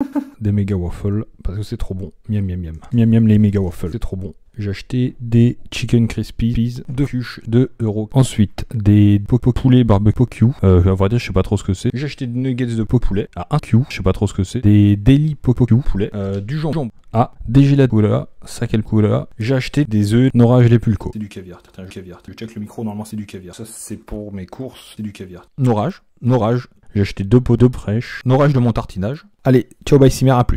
des méga waffles parce que c'est trop bon. Miam miam miam. Miam miam les méga waffles, c'est trop bon. J'ai acheté des chicken crispies de cuche 2 euros. Ensuite, des poulet barbecue. Euh, à vrai dire, je sais pas trop ce que c'est. J'ai acheté des nuggets de poulet à 1 Q. Je sais pas trop ce que c'est. Des daily poulet poulet. Euh, du jambon Ah, des gilets Ça, quel couleur. J'ai acheté des œufs norage les pulco. C'est du caviar. Attends, du caviar. Je check le micro. Normalement, c'est du caviar. Ça, c'est pour mes courses. C'est du caviar. Norage. Norage, j'ai acheté deux pots de prêche. Norage de mon tartinage. Allez, ciao bye Cimer, à plus.